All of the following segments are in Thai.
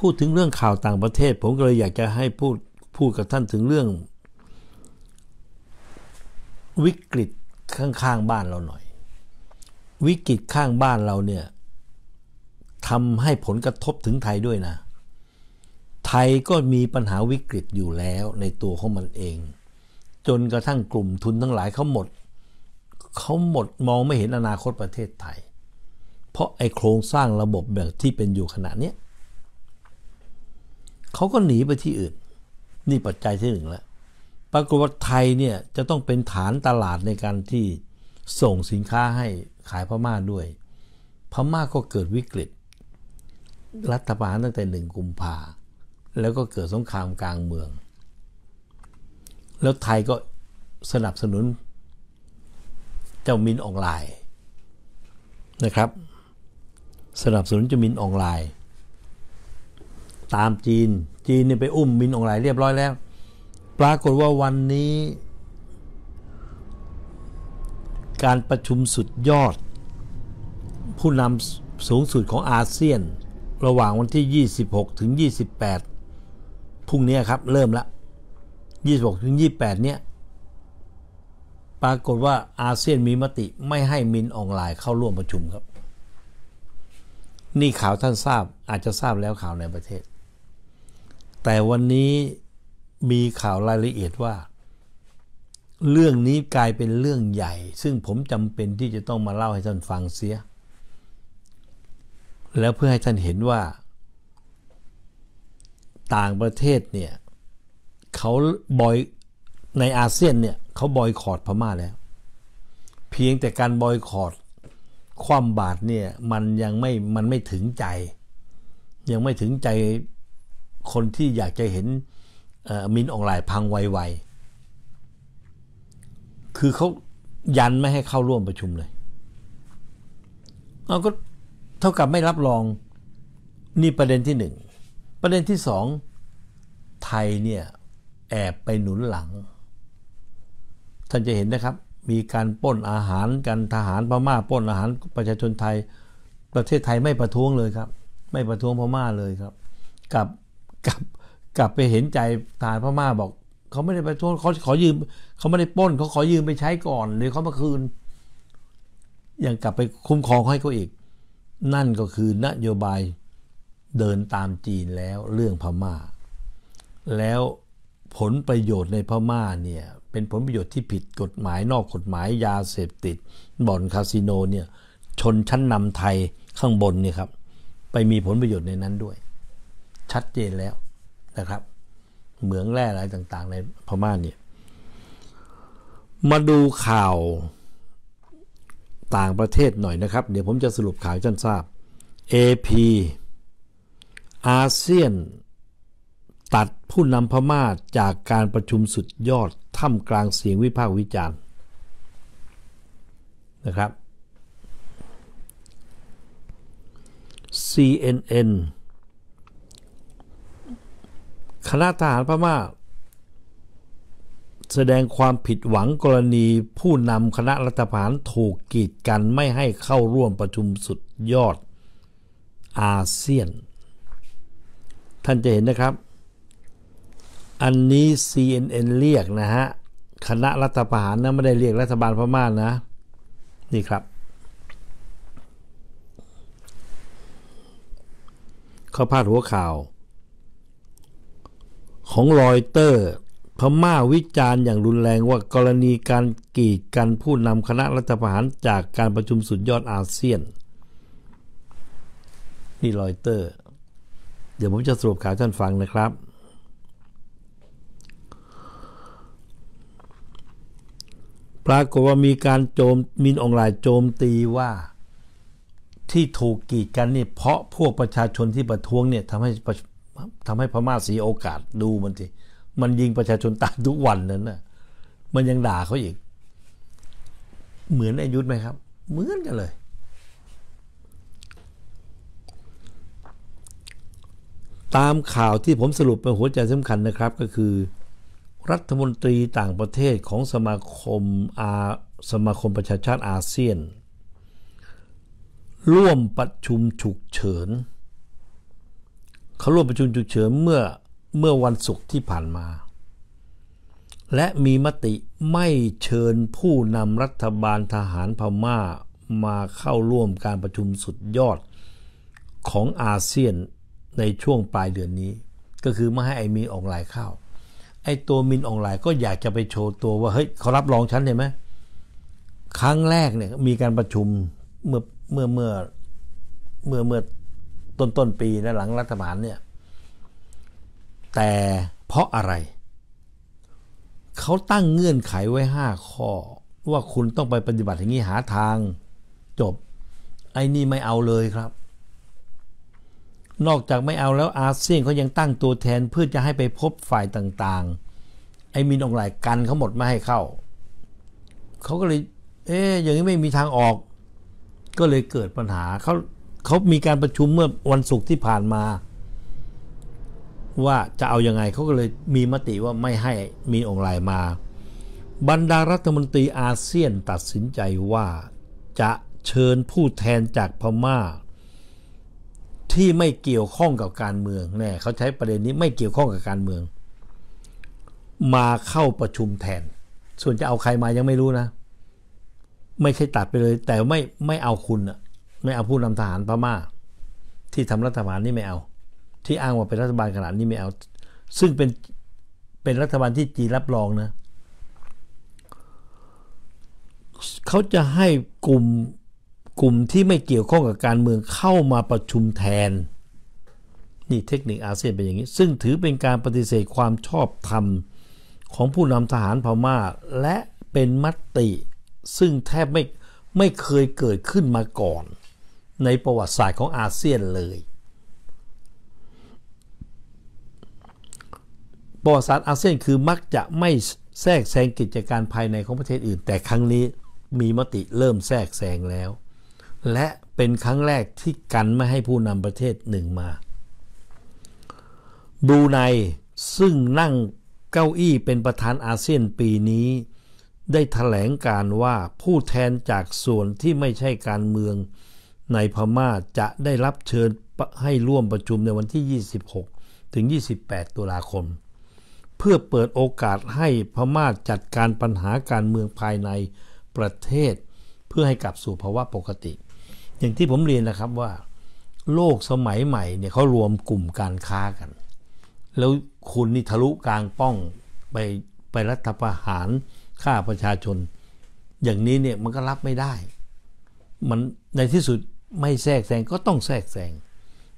พูดถึงเรื่องข่าวต่างประเทศผมก็เลยอยากจะให้พูด พูดกับท่านถึงเรื่อง วิกฤตข้างๆบ้านเราหน่อย วิกฤตข้างบ้านเราเนี่ยทำให้ผลกระทบถึงไทยด้วยนะ ไทยก็มีปัญหาวิกฤตอยู่แล้วในตัวของมันเอง จนกระทั่งกลุ่มทุนทั้งหลายเขาหมดเขาหมดมองไม่เห็นอนาคตประเทศไทย เพราะไอ้โครงสร้างระบบแบบที่เป็นอยู่ขณะเนี้ยเขาก็หนี ไปที่อื่น นี่ปัจจัยที่หนึ่งแล้วปรากฏว่าไทยเนี่ย จะต้องเป็นฐานตลาดในการที่ส่งสินค้าให้ขายพม่าด้วยพม่าก็เกิดวิกฤต รัฐประหารตั้งแต่หนึ่งกุมภาแล้วก็เกิดสงครามกลางเมือง แล้วไทยก็สนับสนุน เจ้ามินออนไลน์นะครับ สนับสนุนเจ้ามินออนไลน์ตามจีน จีนเนี่ยไปอุ้มมินอองไลเรียบร้อยแล้ว ปรากฏว่าวันนี้ การประชุมสุดยอด ผู้นำสูงสุดของอาเซียน ระหว่างวันที่ 26ถึง28 พรุ่งนี้ครับ เริ่มละ 26ถึง28 เนี่ย ปรากฏว่าอาเซียนมีมติไม่ให้มินออนไลน์เข้าร่วมประชุมครับ นี่ข่าวท่านทราบอาจจะทราบแล้วข่าวในประเทศแต่วันนี้มีข่าวรายละเอียดว่า เรื่องนี้กลายเป็นเรื่องใหญ่ซึ่งผมจำเป็นที่จะต้องมาเล่าให้ท่านฟังเสีย แล้วเพื่อให้ท่านเห็นว่าต่างประเทศเนี่ยเขาบอยในอาเซียนเนี่ยเขาบอยคอรดพม่าแล้ว เพียงแต่การบอยคอรดความบาดเนี่ยมันยังไม่มันไม่ถึงใจ ยังไม่ถึงใจคนที่อยากจะเห็นมินออนไลน์พังไว ๆ คือเขายันไม่ให้เข้าร่วมประชุมเลยเอาก็เท่ากับไม่รับ รองนี่ประเด็นที่หนึ่ง ประเด็นที่สองไทยเนี่ยแอบไปหนุนหลัง ท่านจะเห็นนะครับ มีการป้นอาหาร กันทหารพม่าป้นอาหารประชาชนไทย ประเทศไทยไม่ประท้วงเลยครับ ไม่ประท้วงพม่าเลยครับ กับกลับกลับไปเห็นใจทหารพม่าบอกเขาไม่ได้ไปโทษเขาขอยืมเขาไม่ได้ป้นเขาขอยืมไปใช้ก่อนหรือเขามาคืนยังกลับไปคุ้มครองให้เขาอีก นั่นก็คือนโยบายเดินตามจีนแล้วเรื่องพม่า แล้วผลประโยชน์ในพม่าเนี่ยเป็นผลประโยชน์ที่ผิดกฎหมายนอกกฎหมายยาเสพติด บ่อนคาสิโนเนี่ยชนชั้นนำไทยข้างบนเนี่ยครับไปมีผลประโยชน์ในนั้นด้วยชัดเจนแล้วนะครับ เหมืองแร่อะไรต่าง ๆ ในพม่าเนี่ย มาดูข่าวต่างประเทศหน่อยนะครับเดี๋ยวผมจะสรุปข่าวท่านทราบ AP อาเซียนตัดผู้นำพม่าจากการประชุมสุดยอด ท่ามกลางเสียงวิพากษ์วิจารณ์นะครับ CNN คณะทหารพม่า แสดงความผิดหวังกรณีผู้นำคณะรัฐประหารถูกกีดกันไม่ให้เข้าร่วมประชุมสุดยอดอาเซียน ท่านจะเห็นนะครับ อันนี้ CNN เรียกนะฮะคณะรัฐประหารนะ ไม่ได้เรียกรัฐบาลพม่านะ นี่ครับ เขาพาดหัวข่าวของรอยเตอร์พม่าวิจารณ์อย่างรุนแรงว่ากรณีการกีดกันผู้นำคณะรัฐประหารจากการประชุมสุดยอดอาเซียน นี่รอยเตอร์เดี๋ยวผมจะสรุปข่าวท่านฟังนะครับปรากฏว่ามีการโจมมินออนไลน์โจมตีว่าที่ถูกกีดกันนี่เพราะพวกประชาชนที่ประท้วงเนี่ยทำให้ทำให้พม่าเสียโอกาสดูมันทีมันยิงประชาชนตายทุกวันนั้นน่ะมันยังด่าเขาอีก เหมือนอายุทธไหมครับ เหมือนกันเลย ตามข่าวที่ผมสรุปเป็นหัวใจสำคัญนะครับ ก็คือ รัฐมนตรีต่างประเทศของสมาคมอาสมาคมประชาชาติอาเซียน ร่วมประชุมฉุกเฉินเขาร่วมประชุมฉุกเฉินเมื่อเมื่อวันศุกร์ที่ผ่านมา และมีมติไม่เชิญผู้นำรัฐบาลทหารพม่ามาเข้าร่วมการประชุมสุดยอดของอาเซียนในช่วงปลายเดือนนี้ ก็คือไม่ให้ไอมีออนไลน์เข้า ไอตัวมินออนไลน์ก็อยากจะไปโชว์ตัวว่า เฮ้ยเขารับรองฉันเห็นไหมครั้งแรกเนี่ย มีการประชุมเมื่อเมื่อเมื่อเมื่อเมื่อต้นต้นปีและหลังรัฐบาลเนี่ย แต่เพราะอะไร เขาตั้งเงื่อนไขไว้5ข้อ ว่าคุณต้องไปปฏิบัติ อย่างนี้ หาทาง จบ ไอ้ นี่ ไม่เอาเลยครับ นอกจากไม่เอาแล้วอาเซียนเขายังตั้งตัวแทน เพื่อจะให้ไปพบฝ่ายต่าง ๆ ไอ้มินองหลายกันเขาหมดไม่ให้เข้าเขาก็เลย เอ๊ะอย่างนี้ไม่มีทางออก ก็เลยเกิดปัญหาเขาเขามีการประชุมเมื่อวันศุกร์ที่ผ่านมา ว่าจะเอาอยัางไงเขาก็เลยมีมติว่าไม่ให้มีองค์ลายมา บรรดารัฐมนตรีอาเซียนตัดสินใจว่าจะเชิญผู้แทนจากพมา่า ที่ไม่เกี่ยวข้องกับการเมืองแน่เขาใช้ประเด็นนี้ไม่เกี่ยวข้องกับการเมือง มาเข้าประชุมแทน ส่วนจะเอาใครมายังไม่รู้นะ ไม่ใช่ตัดไปเลย แต่ไม่ไม่เอาคุณอะไม่เอาผู้นำทหารพม่า ที่ทำรัฐบาลนี่ไม่เอาที่อ้างว่าเป็นรัฐบาลขนาดนี้ไม่เอาซึ่งเป็นเป็นรัฐบาลที่จีรับรองนะเขาจะให้กลุ่มกลุ่มที่ไม่เกี่ยวข้องกับการเมืองเข้ามาประชุมแทนนี่เทคนิคอาเซียนเป็นอย่างนี้ ซึ่งถือเป็นการปฏิเสธความชอบธรรมของผู้นำทหารพม่าและเป็นมติ ซึ่งแทบไม่ไม่เคยเกิดขึ้นมาก่อนในประวัติศาสตร์ของอาเซียนเลยประวัติศาสตร์อาเซียนคือมักจะไม่แทรกแซงกิจการภายในของประเทศอื่น แต่ครั้งนี้มีมติเริ่มแทรกแซงแล้ว และเป็นครั้งแรกที่กันไม่ให้ผู้นำประเทศหนึ่งมาบูไนซึ่งนั่งเก้าอี้เป็นประธานอาเซียนปีนี้ ได้ถแถลงการว่าผู้แทนจากส่วนที่ไม่ใช่การเมืองในพม่าจะได้รับเชิญให้ร่วมประชุมในวันที่ 26 ถึง 28ตุลาคมเพื่อเปิดโอกาสให้พม่าจัดการปัญหาการเมืองภายในประเทศ เพื่อให้กลับสู่ภาวะปกติ อย่างที่ผมเรียนนะครับว่า โลกสมัยใหม่เนี่ยเขารวมกลุ่มการค้ากัน แล้วคุณนิทะลุกลางป้องไปไปรัฐประหารฆ่าประชาชน อย่างนี้เนี่ยมันก็รับไม่ได้ มันในที่สุดไม่แทรกแซงก็ต้องแทรกแซง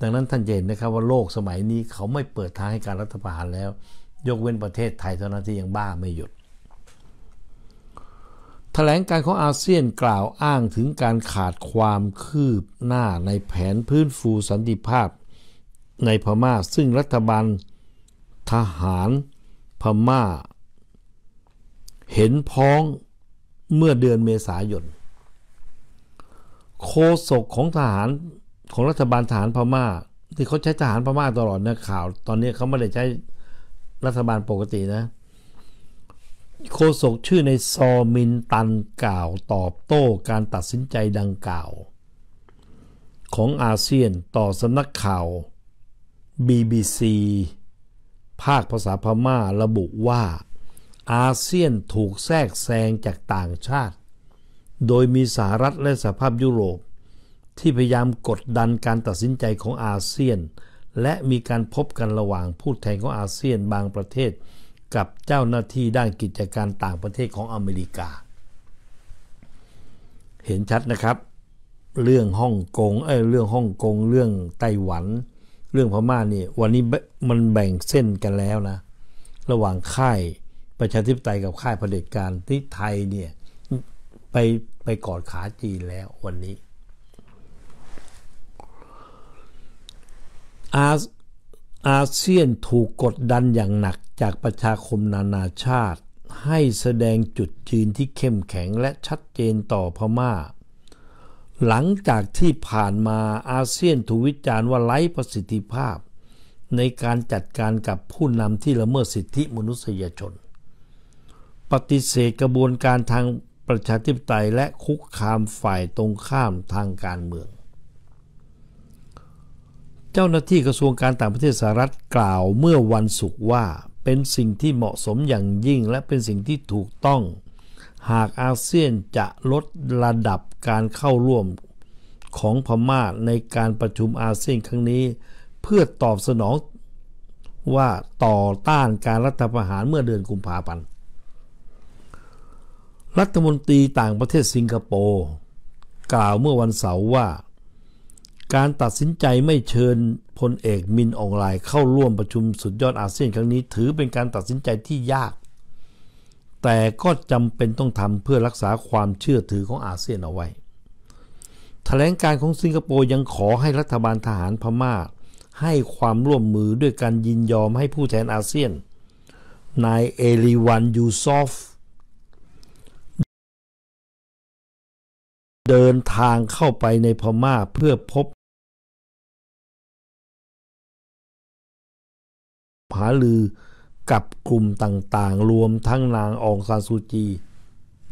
ดังนั้นท่านเห็นนะครับว่าโลกสมัยนี้เขาไม่เปิดทางให้การรัฐประหารแล้วยกเว้นประเทศไทยเท่านั้นที่ยังบ้าไม่หยุดถแถลงการของอาเซียนกล่าวอ้างถึงการขาดความคืบหน้าในแผนพื้นฟูสันติภาพในพมา่า ซึ่งรัฐบาลทหารพมา่า เห็นพ้องเมื่อเดือนเมษายนโคศกของทหารของรัฐบาลทหารพม่า ที่เขาใช้ทหารพม่าตลอดนะข่าว ตอนนี้เขาไม่ได้ใช้รัฐบาลปกตินะโคศกชื่อในซอมินตันกล่าวตอบโต้การตัดสินใจดังกล่าว ของอาเซียนต่อสำนักข่าว BBC ภาคภาษาพม่าระบุว่าอาเซียนถูกแทรกแซงจากต่างชาติโดยมีสหรัฐและสหภาพยุโรป ที่พยายามกดดันการตัดสินใจของอาเซียน และมีการพบกันระหว่างผู้แทนของอาเซียนบางประเทศกับเจ้าหน้าที่ด้านกิจการต่างประเทศของอเมริกา เห็นชัดนะครับ เรื่องฮ่องกงเอ้ยเรื่องฮ่องกงเรื่องไต้หวันเรื่องพม่านี่วันนี้มันแบ่งเส้นกันแล้วนะระหว่างค่ายประชาธิปไตยกับค่ายเผด็จการที่ไทยเนี่ยไปไปกอดขาจีนแล้ววันนี้ อาอาเซียนถูกกดดันอย่างหนักจากประชาคมนานาชาติ ให้แสดงจุดจีนที่เข้มแข็งและชัดเจนต่อพมา่า หลังจากที่ผ่านมาอาเซียนถูกวิจารณ์ว่าไร้ประสิทธิภาพ ในการจัดการกับผู้นำที่ละเมิดสิทธิมนุษยชน ปฏิเสธกระบวนการทางประชาธิปไตย และคุกคามฝ่ายตรงข้ามทางการเมือง เจ้าหน้าที่กระทรวงการต่างประเทศสหรัฐกล่าวเมื่อวันศุกร์ว่าเป็นสิ่งที่เหมาะสมอย่างยิ่งและเป็นสิ่งที่ถูกต้อง หากอาเซียนจะลดระดับการเข้าร่วมของพม่าในการประชุมอาเซียนครั้งนี้เพื่อตอบสนองว่าต่อต้านการรัฐประหารเมื่อเดือนกุมภาพันธ์รัฐมนตรีต่างประเทศสิงคโปร์ กล่าวเมื่อวันเสาร์ว่า การตัดสินใจไม่เชิญพลเอก มิน ออง ไลเข้าร่วมประชุมสุดยอดอาเซียน ครั้ง นี้ ถือเป็นการตัดสินใจที่ยาก แต่ก็จำเป็นต้องทำเพื่อรักษาความเชื่อถือของอาเซียนเอาไว้ถแถลงการของสิงคโปร์ยังขอให้รัฐบาลทหารพมา่าให้ความร่วมมือด้วยการยินยอมให้ผู้แทนอาเซียนนายเอริวันยูซอฟเดินทางเข้าไปในพม่าเพื่อพบหาลือกับกลุ่มต่างๆรวมทั้งนางองซานซูจี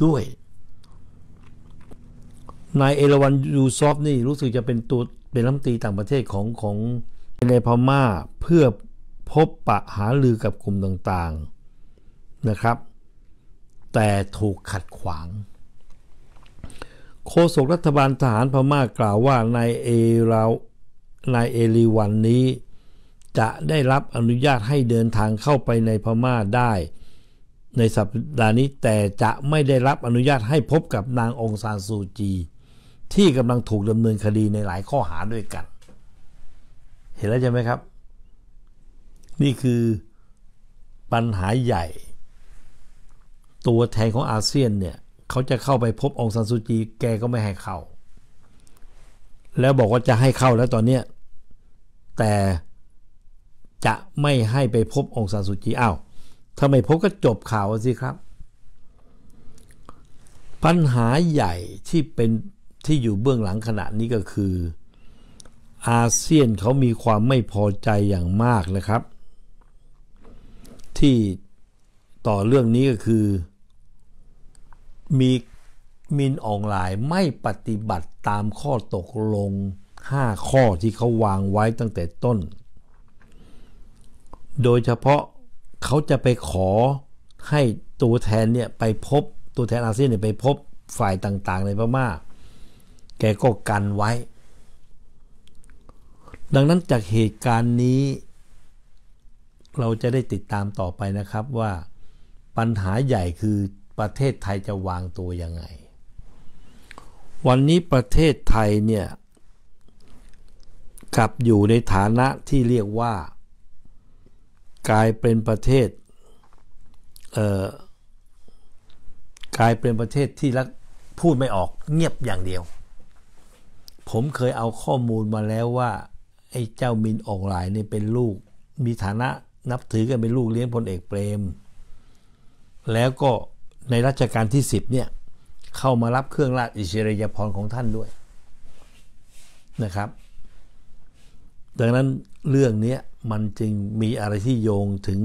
ด้วยนายเอราวันยูซอฟนี่รู้สึกจะเป็นตัวเป็นรัฐมนตรีต่างประเทศของของในพม่าเพื่อพบปะหาลือกับกลุ่มต่างๆนะครับ แต่ถูกขัดขวางโฆษกรัฐบาลทหารพม่ากล่าวว่า นายเอราวนายเอรีวันนี้ จะได้รับอนุญาตให้เดินทางเข้าไปในพม่าได้ในสัปดาห์นี้แต่จะไม่ได้รับอนุญาตให้พบกับนางองซานซูจี ที่กำลังถูกดำเนินคดีในหลายข้อหาด้วยกัน เห็นแล้วใช่ไหมครับ นี่คือปัญหาใหญ่ตัวแทนของอาเซียนเนี่ยเขาจะเข้าไปพบองซันซูจี แกก็ไม่ให้เข้า แล้วบอกว่าจะให้เข้าแล้วตอนเนี้ย แต่จะไม่ให้ไปพบองซันซูจีอ้าวถ้าไม่พบก็จบข่าวสิครับ ปัญหาใหญ่ที่เป็นที่อยู่เบื้องหลังขณะนี้ก็คืออาเซียนเขามีความไม่พอใจอย่างมากนะครับ ที่ต่อเรื่องนี้ก็คือมีมินออนไลน์ไม่ปฏิบัติตามข้อตกลง 5 ข้อที่เขาวางไว้ตั้งแต่ต้น โดยเฉพาะเขาจะไปขอให้ตัวแทนเนี่ย ไปพบตัวแทนอาเซียนเนี่ยไปพบฝ่ายต่างๆในพม่า แกก็กันไว้ ดังนั้นจากเหตุการณ์นี้ เราจะได้ติดตามต่อไปนะครับว่าปัญหาใหญ่คือประเทศไทยจะวางตัวยังไง วันนี้ประเทศไทยเนี่ย กลับอยู่ในฐานะที่เรียกว่า กลายเป็นประเทศเอ่อกลายเป็นประเทศที่รักพูดไม่ออกเงียบอย่างเดียว ผมเคยเอาข้อมูลมาแล้วว่า ไอ้เจ้ามินออกหลายเนี่ยเป็นลูกมีฐานะนับถือกันเป็นลูกเลี้ยงพลเอกเปรม แล้วก็ในรัชกาลที่สิบเนี่ย เข้ามารับเครื่องราชอิสริยาภรณ์ของท่านด้วยนะครับ ดังนั้นเรื่องนี้มันจึงมีอะไรที่โยงถึง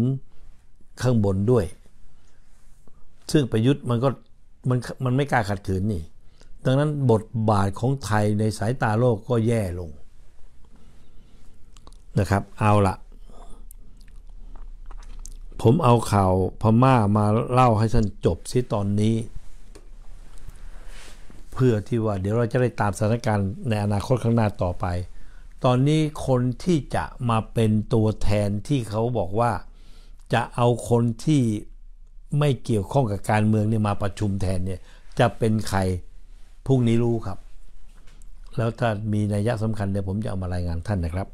ข้างบนด้วย ซึ่งประยุทธ์มันก็มันมันไม่กล้าขัดขืนนี่ ดังนั้นบทบาทของไทยในสายตาโลกก็แย่ลงนะครับ เอาละผมเอาข่าวพม่ามาเล่าให้ท่านจบซิตอนนี้ เพื่อที่ว่า เดี๋ยวเราจะได้ตามสถานการณ์ในอนาคตข้างหน้าต่อไป ตอนนี้คนที่จะมาเป็นตัวแทนที่เขาบอกว่า จะเอาคนที่ไม่เกี่ยวข้องกับการเมืองเนี่ยมาประชุมแทนเนี่ย จะเป็นใครพรุ่งนี้รู้ครับ แล้วถ้ามีนัยยะสำคัญเดี๋ยวผมจะเอามารายงานท่านนะครับ